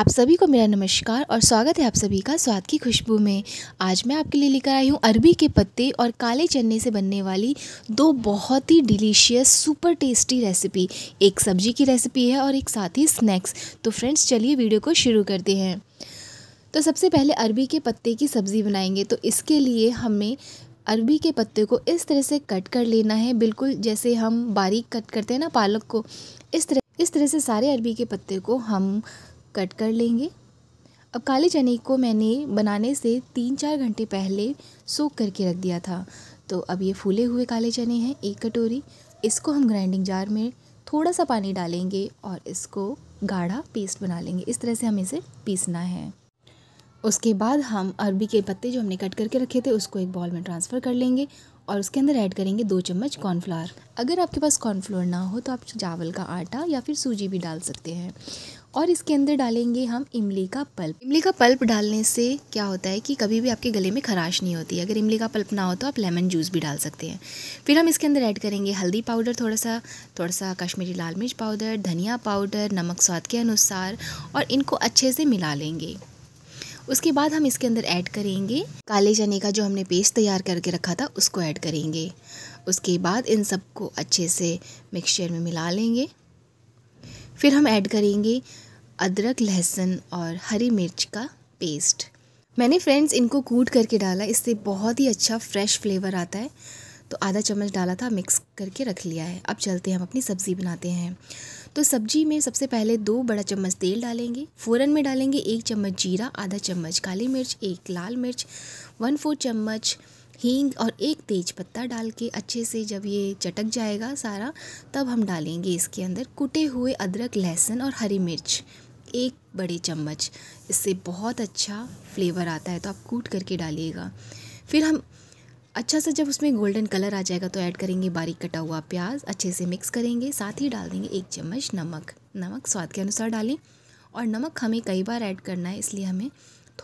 आप सभी को मेरा नमस्कार और स्वागत है आप सभी का स्वाद की खुशबू में आज मैं आपके लिए लेकर आई हूँ अरबी के पत्ते और काले चने से बनने वाली दो बहुत ही डिलीशियस सुपर टेस्टी रेसिपी एक सब्जी की रेसिपी है और एक साथ ही स्नैक्स तो फ्रेंड्स चलिए वीडियो को शुरू करते हैं तो सबसे पहले अरबी के पत्ते की सब्ज़ी बनाएंगे तो इसके लिए हमें अरबी के पत्ते को इस तरह से कट कर लेना है बिल्कुल जैसे हम बारीक कट करते हैं ना पालक को इस तरह इस तरह से सारे अरबी के पत्ते को हम कट कर लेंगे अब काले चने को मैंने बनाने से तीन चार घंटे पहले सोख करके रख दिया था तो अब ये फूले हुए काले चने हैं एक कटोरी इसको हम ग्राइंडिंग जार में थोड़ा सा पानी डालेंगे और इसको गाढ़ा पेस्ट बना लेंगे इस तरह से हमें इसे पीसना है उसके बाद हम अरबी के पत्ते जो हमने कट करके रखे थे उसको एक बॉल में ट्रांसफ़र कर लेंगे और उसके अंदर ऐड करेंगे दो चम्मच कॉर्नफ्लावर अगर आपके पास कॉर्नफ्लोर ना हो तो आप चावल का आटा या फिर सूजी भी डाल सकते हैं और इसके अंदर डालेंगे हम इमली का पल्प इमली का पल्प डालने से क्या होता है कि कभी भी आपके गले में खराश नहीं होती अगर इमली का पल्प ना हो तो आप लेमन जूस भी डाल सकते हैं फिर हम इसके अंदर ऐड करेंगे हल्दी पाउडर थोड़ा सा थोड़ा सा कश्मीरी लाल मिर्च पाउडर धनिया पाउडर नमक स्वाद के अनुसार और इनको अच्छे से मिला लेंगे उसके बाद हम इसके अंदर ऐड करेंगे काले चने का जो हमने पेस्ट तैयार करके रखा था उसको ऐड करेंगे उसके बाद इन सबको अच्छे से मिक्सचर में मिला लेंगे फिर हम ऐड करेंगे अदरक लहसुन और हरी मिर्च का पेस्ट मैंने फ्रेंड्स इनको कूट करके डाला इससे बहुत ही अच्छा फ्रेश फ्लेवर आता है तो आधा चम्मच डाला था मिक्स करके रख लिया है अब चलते हैं हम अपनी सब्ज़ी बनाते हैं तो सब्जी में सबसे पहले दो बड़ा चम्मच तेल डालेंगे फोरन में डालेंगे एक चम्मच जीरा आधा चम्मच काली मिर्च एक लाल मिर्च वन फोर चम्मच हींग और एक तेज पत्ता डाल के अच्छे से जब ये चटक जाएगा सारा तब हम डालेंगे इसके अंदर कुटे हुए अदरक लहसुन और हरी मिर्च एक बड़े चम्मच इससे बहुत अच्छा फ्लेवर आता है तो आप कूट करके डालिएगा फिर हम अच्छा सा जब उसमें गोल्डन कलर आ जाएगा तो ऐड करेंगे बारीक कटा हुआ प्याज अच्छे से मिक्स करेंगे साथ ही डाल देंगे एक चम्मच नमक नमक स्वाद के अनुसार डालें और नमक हमें कई बार ऐड करना है इसलिए हमें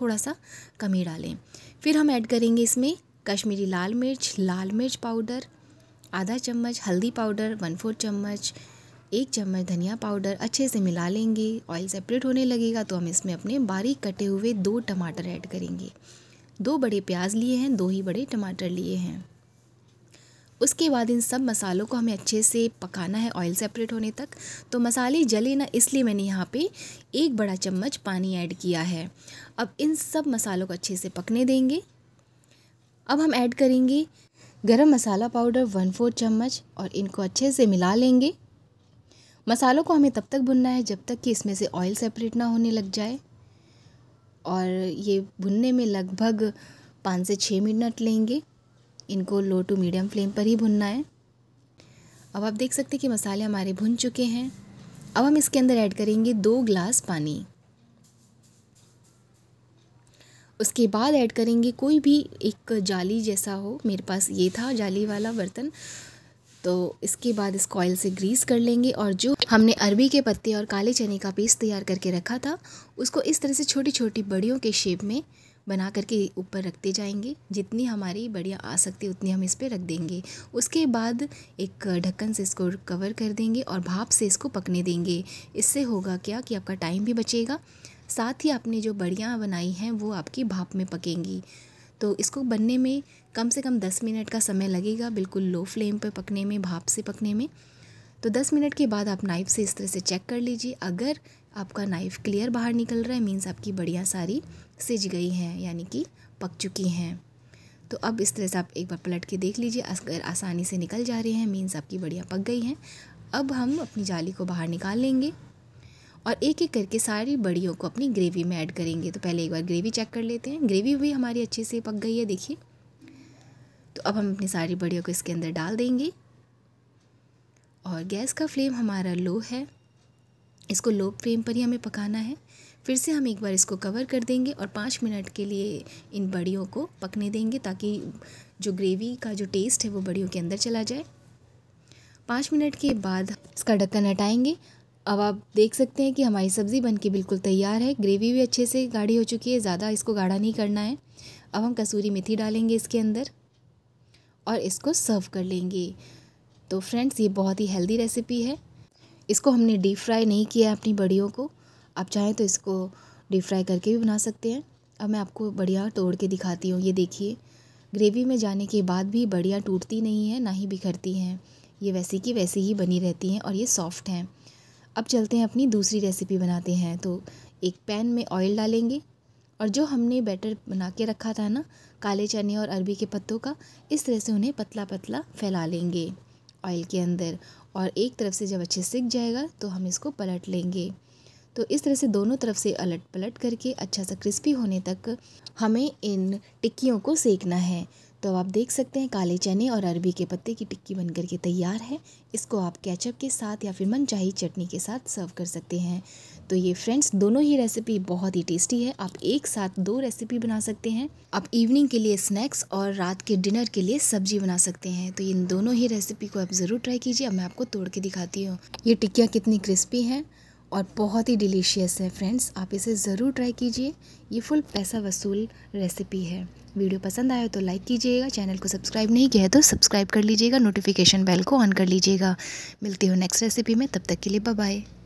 थोड़ा सा कम ही डालें फिर हम ऐड करेंगे इसमें कश्मीरी लाल मिर्च लाल मिर्च पाउडर आधा चम्मच हल्दी पाउडर वन फोर चम्मच एक चम्मच धनिया पाउडर अच्छे से मिला लेंगे ऑयल सेपरेट होने लगेगा तो हम इसमें अपने बारीक कटे हुए दो टमाटर ऐड करेंगे दो बड़े प्याज लिए हैं दो ही बड़े टमाटर लिए हैं उसके बाद इन सब मसालों को हमें अच्छे से पकाना है ऑयल सेपरेट होने तक तो मसाले जले ना इसलिए मैंने यहाँ पे एक बड़ा चम्मच पानी ऐड किया है अब इन सब मसालों को अच्छे से पकने देंगे अब हम ऐड करेंगे गरम मसाला पाउडर वन फोर चम्मच और इनको अच्छे से मिला लेंगे मसालों को हमें तब तक भुनना है जब तक कि इसमें से ऑयल सेपरेट ना होने लग जाए और ये भुनने में लगभग पाँच से छः मिनट लेंगे इनको लो टू मीडियम फ्लेम पर ही भुनना है अब आप देख सकते हैं कि मसाले हमारे भुन चुके हैं अब हम इसके अंदर ऐड करेंगे दो ग्लास पानी उसके बाद ऐड करेंगे कोई भी एक जाली जैसा हो मेरे पास ये था जाली वाला बर्तन तो इसके बाद इस कॉयल से ग्रीस कर लेंगे और जो हमने अरबी के पत्ते और काले चने का पेस्ट तैयार करके रखा था उसको इस तरह से छोटी छोटी बड़ियों के शेप में बना करके ऊपर रखते जाएंगे जितनी हमारी बढ़िया आ सकती है उतनी हम इस पर रख देंगे उसके बाद एक ढक्कन से इसको कवर कर देंगे और भाप से इसको पकने देंगे इससे होगा क्या कि आपका टाइम भी बचेगा साथ ही आपने जो बड़ियाँ बनाई हैं वो आपकी भाप में पकेंगी तो इसको बनने में कम से कम दस मिनट का समय लगेगा बिल्कुल लो फ्लेम पर पकने में भाप से पकने में तो दस मिनट के बाद आप नाइफ़ से इस तरह से चेक कर लीजिए अगर आपका नाइफ़ क्लियर बाहर निकल रहा है मीन्स आपकी बढ़िया सारी सिज गई हैं यानी कि पक चुकी हैं तो अब इस तरह से आप एक बार पलट के देख लीजिए अगर आसानी से निकल जा रहे हैं मीन्स आपकी बढ़िया पक गई हैं अब हम अपनी जाली को बाहर निकाल लेंगे और एक एक करके सारी बड़ियों को अपनी ग्रेवी में ऐड करेंगे तो पहले एक बार ग्रेवी चेक कर लेते हैं ग्रेवी भी हमारी अच्छे से पक गई है देखिए तो अब हम अपनी सारी बड़ियों को इसके अंदर डाल देंगे और गैस का फ्लेम हमारा लो है इसको लो फ्लेम पर ही हमें पकाना है फिर से हम एक बार इसको कवर कर देंगे और पाँच मिनट के लिए इन बड़ियों को पकने देंगे ताकि जो ग्रेवी का जो टेस्ट है वो बड़ियों के अंदर चला जाए पाँच मिनट के बाद इसका ढक्कन हटाएंगे अब आप देख सकते हैं कि हमारी सब्ज़ी बन के बिल्कुल तैयार है ग्रेवी भी अच्छे से गाढ़ी हो चुकी है ज़्यादा इसको गाढ़ा नहीं करना है अब हम कसूरी मेथी डालेंगे इसके अंदर और इसको सर्व कर लेंगे तो फ्रेंड्स ये बहुत ही हेल्दी रेसिपी है इसको हमने डीप फ्राई नहीं किया है अपनी बड़ियों को आप चाहें तो इसको डीप फ्राई करके भी बना सकते हैं अब मैं आपको बढ़िया तोड़ के दिखाती हूँ ये देखिए ग्रेवी में जाने के बाद भी बढ़िया टूटती नहीं है ना ही बिखरती हैं ये वैसी की वैसी ही बनी रहती हैं और ये सॉफ्ट हैं अब चलते हैं अपनी दूसरी रेसिपी बनाते हैं तो एक पैन में ऑयल डालेंगे और जो हमने बैटर बना के रखा था ना काले चने और अरबी के पत्तों का इस तरह से उन्हें पतला पतला फैला लेंगे ऑयल के अंदर और एक तरफ से जब अच्छे सिक जाएगा तो हम इसको पलट लेंगे तो इस तरह से दोनों तरफ से अलट पलट करके अच्छा सा क्रिस्पी होने तक हमें इन टिक्कियों को सेकना है तो आप देख सकते हैं काले चने और अरबी के पत्ते की टिक्की बनकर के तैयार है इसको आप केचप के साथ या फिर मनचाही चटनी के साथ सर्व कर सकते हैं तो ये फ्रेंड्स दोनों ही रेसिपी बहुत ही टेस्टी है आप एक साथ दो रेसिपी बना सकते हैं आप इवनिंग के लिए स्नैक्स और रात के डिनर के लिए सब्जी बना सकते हैं तो इन दोनों ही रेसिपी को आप ज़रूर ट्राई कीजिए अब मैं आपको तोड़ के दिखाती हूँ ये टिक्कियाँ कितनी क्रिस्पी हैं और बहुत ही डिलीशियस है फ्रेंड्स आप इसे ज़रूर ट्राई कीजिए ये फुल पैसा वसूल रेसिपी है वीडियो पसंद आया तो लाइक कीजिएगा चैनल को सब्सक्राइब नहीं किया है तो सब्सक्राइब कर लीजिएगा नोटिफिकेशन बेल को ऑन कर लीजिएगा मिलती हूँ नेक्स्ट रेसिपी में तब तक के लिए बाय